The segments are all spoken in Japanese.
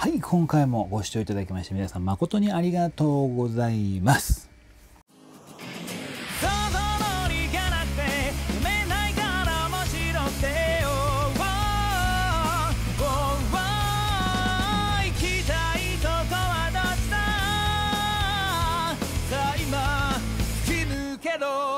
はい、今回もご視聴いただきまして皆さん誠にありがとうございます。けど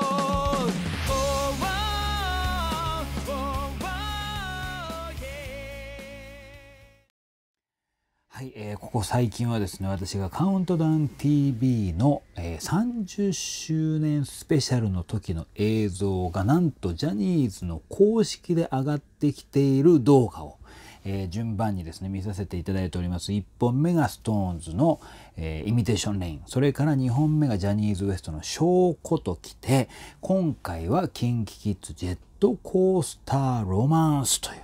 はい、えー、ここ最近はですね私が「カウントダウン TV の」えー、30周年スペシャルの時の映像がなんとジャニーズの公式で上がってきている動画を、えー、順番にですね見させていただいております1本目が SixTONES の、えー「イミテーション・レイン」それから2本目がジャニーズ WEST の「証拠」ときて今回は KinKiKids「ジェットコースター・ロマンス」という。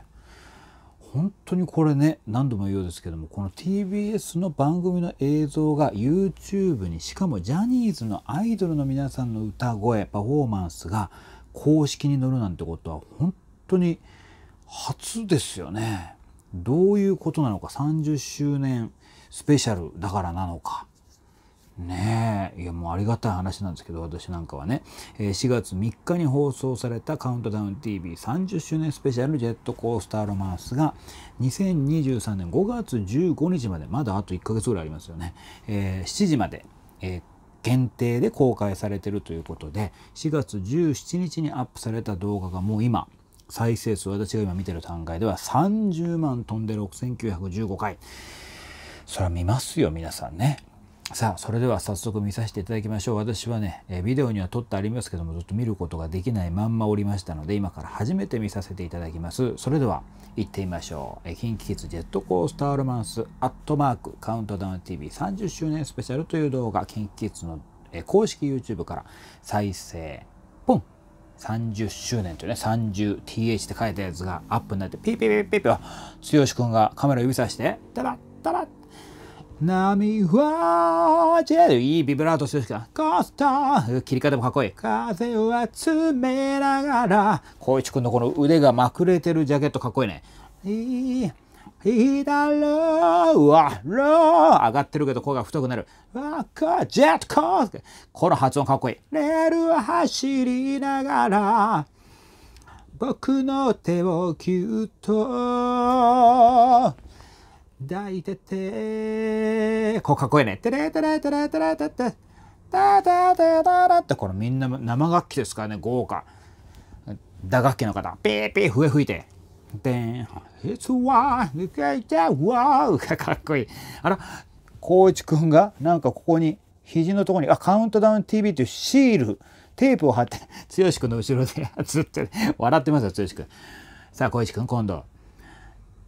本当にこれね何度も言うようですけどもこの TBS の番組の映像が YouTube にしかもジャニーズのアイドルの皆さんの歌声パフォーマンスが公式に載るなんてことは本当に初ですよね。どういうことなのか30周年スペシャルだからなのかねえいやもうありがたい話なんですけど私なんかはね4月3日に放送された「カウントダウン TV30 周年スペシャルジェットコースターロマンス」が2023年5月15日までまだあと1ヶ月ぐらいありますよね、えー、7時まで、えー限定で公開されてるということで4月17日にアップされた動画がもう今再生数私が今見てる段階では30万飛んで6915回それは見ますよ皆さんねさあそれでは早速見させていただきましょう私はねビデオには撮ってありますけどもずっと見ることができないまんまおりましたので今から初めて見させていただきますそれでは行ってみましょう KinKiKids ジェットコースターロマンスアットマークカウントダウン TV30 周年スペシャルという動画 KinKiKids の公式 YouTube から再生ポン30周年というね 30th って書いたやつがアップになってピーピーピーピーピー剛くピがカメラ指さしてタラッピラピ波はジェルいいビブラートするしかコスト切り方もかっこいい風を集めながら光一くんのこの腕がまくれてるジャケットかっこいいねいいいいだろうわろ上がってるけど声が太くなるわかジェットコースこの発音かっこいいレールを走りながら僕の手をキュッと抱いてて、こうかっこいいね。てれてれてれてれてて、たたたたたって、これみんな生楽器ですからね、豪華。打楽器の方、ピーピー笛吹いて。で、It's one, wow! かっこいい。あら、光一くんがなんかここに、肘のところに、あ、カウントダウン TV というシール、テープを貼って、剛くんの後ろで、ずっと笑ってますよ、剛くん。さあ、光一くん、今度。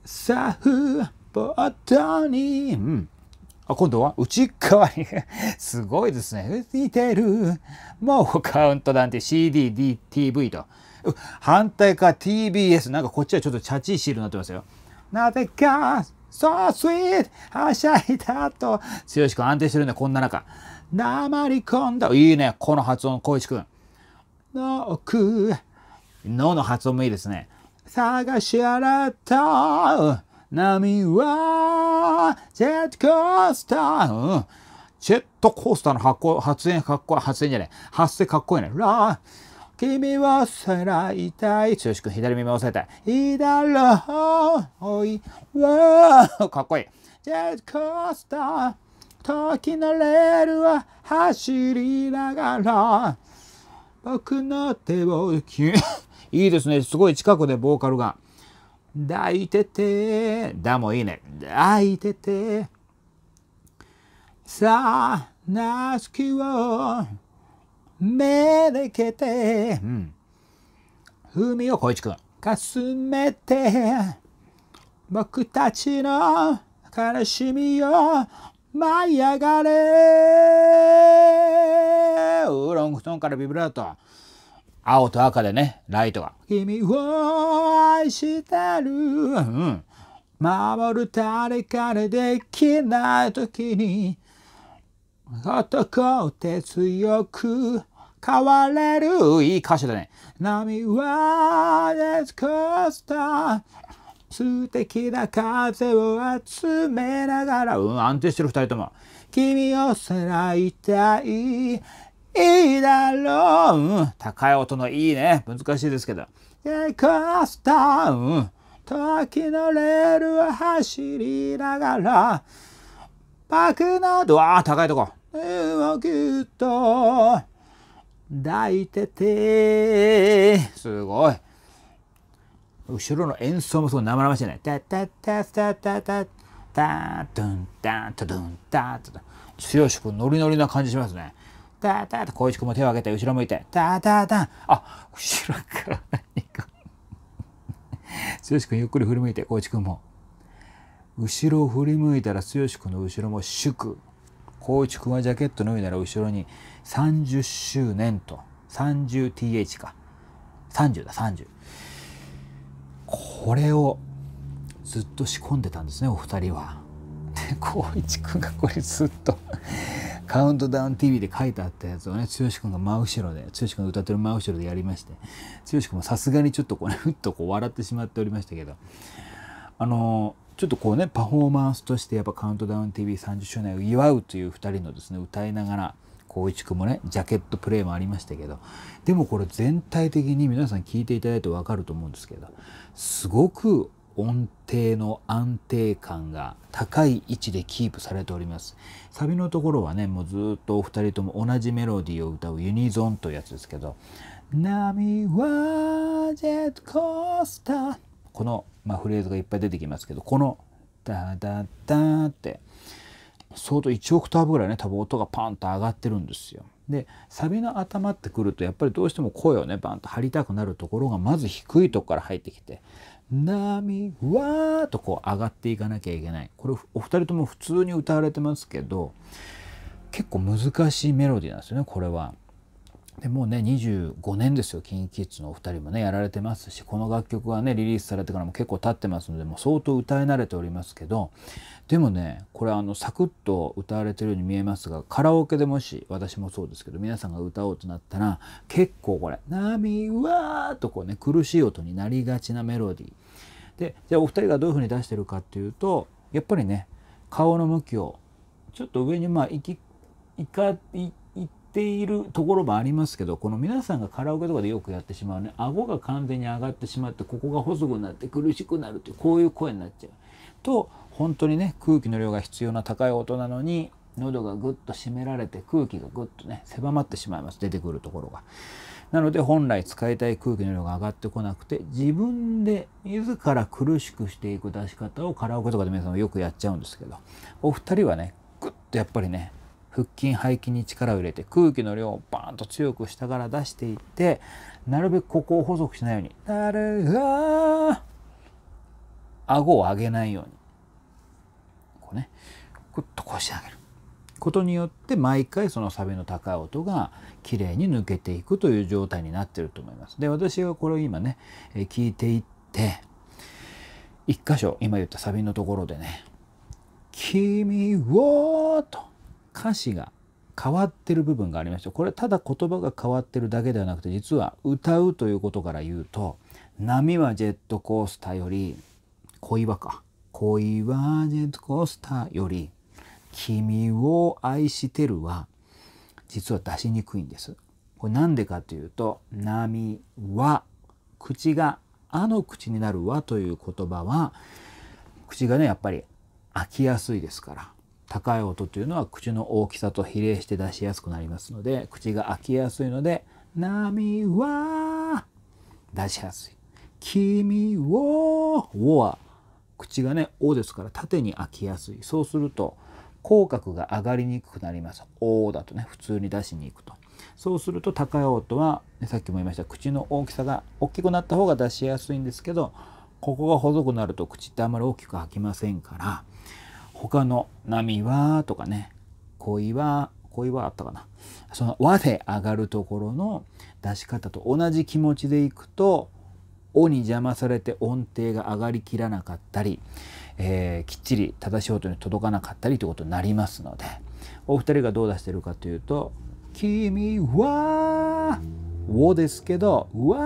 さあ、に、うん、あ、今度は内側に。すごいですね。似てる。もうカウントなんて CD、D、TV と。反対か TBS。なんかこっちはちょっとチャチいシールになってますよ。なぜか、そうスイートはしゃいだと。剛君安定してるねこんな中。なまり込んだ。いいね、この発音、光一君。の奥。のの発音もいいですね。探し洗った。波はジェットコースター、うん、ジェットコースターの発発煙かっこいい発煙じゃない発声かっこいいねラ君はさらいたい。剛君、左耳を押さえたい。いいだろう。おい、わー。かっこいい。ジェットコースター。時のレールは走りながら。僕の手を、いいですね。すごい近くでボーカルが。抱いてて、だもいいね。抱いてて。さあ、なすきをめでけて。ふみをこいちくん。かすめて。僕たちの悲しみを舞い上がれ。ウーロングトンからビブラート。青と赤でねライトが「君を愛してる」うん、守る誰かにできない時に男って強く変われるいい歌詞だね波は熱くした素敵な風を集めながら、うん、安定してる2人とも君を背らいたいいいだろう、高い音のいいね。難しいですけど。テイースタウン。時のレールを走りながら。バックのドア、高いとこ。手をぎゅっと抱いてて。すごい。後ろの演奏もすごい生々しいね。タタタタタタタタンタンタドンタンタン。剛君ノリノリな感じしますね。たーたーと、光一君も手を挙げて、後ろ向いて、たーたーたー、あ、後ろから何か剛んゆっくり振り向いて、光一んも。後ろを振り向いたら、剛んの後ろも祝。光一くんはジャケット脱いだら後ろに30周年と、30th か。30だ、30。これをずっと仕込んでたんですね、お二人は。で、光一君がこれずっとカウントダウン TV で書いてあったやつをね、剛君が真後ろで、剛君が歌ってる真後ろでやりまして、剛君もさすがにちょっとこうね、ふっとこう笑ってしまっておりましたけど、あのちょっとこうね、パフォーマンスとしてやっぱカウントダウン TV30 周年を祝うという2人のですね、歌いながら、光一君もね、ジャケットプレイもありましたけど、でもこれ全体的に皆さん聞いていただいて分かると思うんですけど、すごく音程の安定感が高い位置でキープされておりますサビのところはねもうずっとお二人とも同じメロディーを歌うユニゾンというやつですけど「波はジェットコースター」この、まあ、フレーズがいっぱい出てきますけどこの「ダダダ」って相当1オクターブぐらいね多分音がパンと上がってるんですよ。でサビの頭ってくるとやっぱりどうしても声をねバンと張りたくなるところがまず低いとこから入ってきて「波わー」とこう上がっていかなきゃいけないこれお二人とも普通に歌われてますけど結構難しいメロディーなんですよねこれは。でもうね25年ですよ KｉｎKiKids のお二人もねやられてますしこの楽曲がねリリースされてからも結構経ってますのでもう相当歌い慣れておりますけどでもねこれあのサクッと歌われてるように見えますがカラオケでもし私もそうですけど皆さんが歌おうとなったら結構これ「波は」とこうね苦しい音になりがちなメロディーでじゃあお二人がどういうふうに出してるかっていうとやっぱりね顔の向きをちょっと上にまあ行き行か行ているところもありますけどこの皆さんがカラオケとかでよくやってしまうね顎が完全に上がってしまってここが細くなって苦しくなるというこういう声になっちゃうと本当にね空気の量が必要な高い音なのに喉がぐっと締められて空気がぐっとね狭まってしまいます出てくるところが。なので本来使いたい空気の量が上がってこなくて自分で自ら苦しくしていく出し方をカラオケとかで皆さんよくやっちゃうんですけどお二人はねグッとやっぱりね腹筋背筋に力を入れて空気の量をバーンと強く下から出していってなるべくここを細くしないようになるが顎を上げないようにこうねグッとこうしてあげることによって毎回そのサビの高い音が綺麗に抜けていくという状態になってると思います。で私がこれを今ね聞いていって一箇所今言ったサビのところでね「君を」と歌詞が変わってる部分がありましてこれただ言葉が変わってるだけではなくて実は歌うということから言うと「波はジェットコースターより恋はか恋はジェットコースターより君を愛してるは」実は出しにくいんです。これ何でかというと「波は」口が「あ」の口になる「わ」という言葉は口がねやっぱり開きやすいですから高い音というのは口の大きさと比例して出しやすくなりますので口が開きやすいので「波は」出しやすい「君を」「を」は口がね「お」ですから縦に開きやすいそうすると口角が上がりにくくなります「お」だとね普通に出しに行くとそうすると高い音は、ね、さっきも言いました口の大きさが大きくなった方が出しやすいんですけどここが細くなると口ってあんまり大きく開きませんから他の波はとかね、恋は、恋はあったかな。その和で上がるところの出し方と同じ気持ちでいくと、おに邪魔されて音程が上がりきらなかったり、えー、きっちり正しい音に届かなかったりということになりますので、お二人がどう出してるかというと、君は、をですけど、わ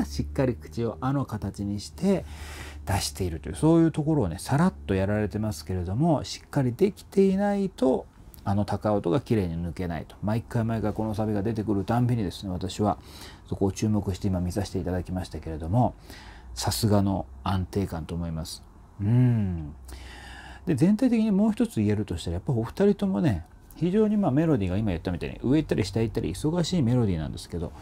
ー、しっかり口をあの形にして、出しているというそういうところをねさらっとやられてますけれどもしっかりできていないとあの高音が綺麗に抜けないと毎回毎回このサビが出てくるたんびにですね私はそこを注目して今見させていただきましたけれどもさすがの安定感と思います。うんで全体的にもう一つ言えるとしたらやっぱお二人ともね非常にまメロディーが今言ったみたいに上行ったり下行ったり忙しいメロディーなんですけど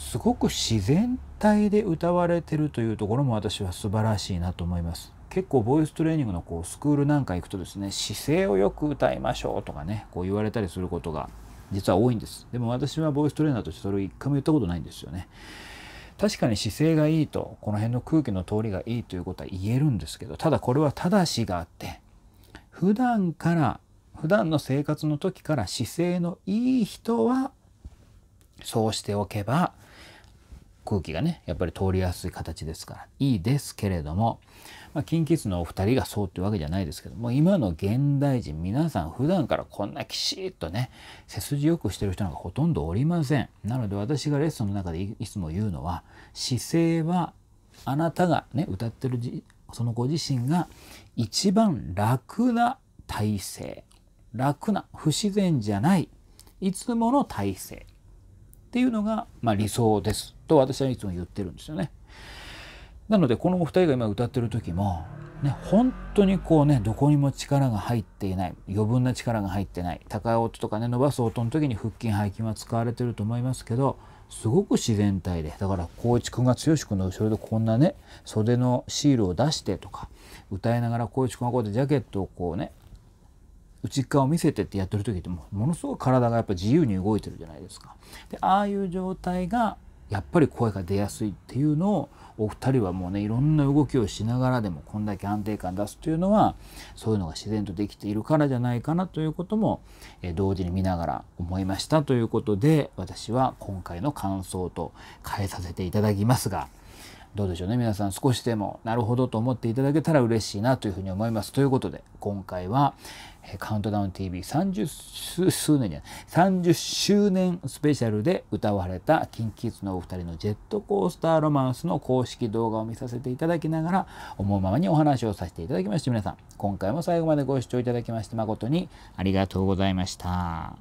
すごく自然体で歌われてるというところも私は素晴らしいなと思います。結構ボイストレーニングのこうスクールなんか行くとですね姿勢をよく歌いましょうとかねこう言われたりすることが実は多いんですでも私はボイストレーナーとしてそれを一回も言ったことないんですよね確かに姿勢がいいとこの辺の空気の通りがいいということは言えるんですけどただこれはただしがあって普段から普段の生活の時から姿勢のいい人はそうしておけば空気がねやっぱり通りやすい形ですからいいですけれども、まあ、キンキのお二人がそうってわけじゃないですけども今の現代人皆さん普段からこんなきちっとね背筋よくしてる人なんかほとんどおりませんなので私がレッスンの中でいつも言うのは姿勢はあなたがね歌ってるそのご自身が一番楽な体勢楽な不自然じゃないいつもの体勢っていうのが、まあ、理想ですと私はいつも言ってるんですよね。なのでこのお二人が今歌ってる時も、ね、本当にこうねどこにも力が入っていない余分な力が入ってない高い音とかね伸ばす音の時に腹筋背筋は使われてると思いますけどすごく自然体でだから光一君が剛君の後ろでこんなね袖のシールを出してとか歌いながら光一君がこうやってジャケットをこうね内側を見せてってやってる時ってもものすごく体がやっぱ自由に動いてるじゃないですか。でああいう状態がやっぱり声が出やすいっていうのをお二人はもうねいろんな動きをしながらでもこんだけ安定感出すというのはそういうのが自然とできているからじゃないかなということも、え同時に見ながら思いましたということで私は今回の感想と変えさせていただきますが。どうでしょうね皆さん少しでもなるほどと思っていただけたら嬉しいなというふうに思います。ということで今回は「カウントダウン TV30 数年じゃない30周年スペシャル」で歌われた KinKids のお二人のジェットコースターロマンスの公式動画を見させていただきながら思うままにお話をさせていただきまして皆さん今回も最後までご視聴いただきまして誠にありがとうございました。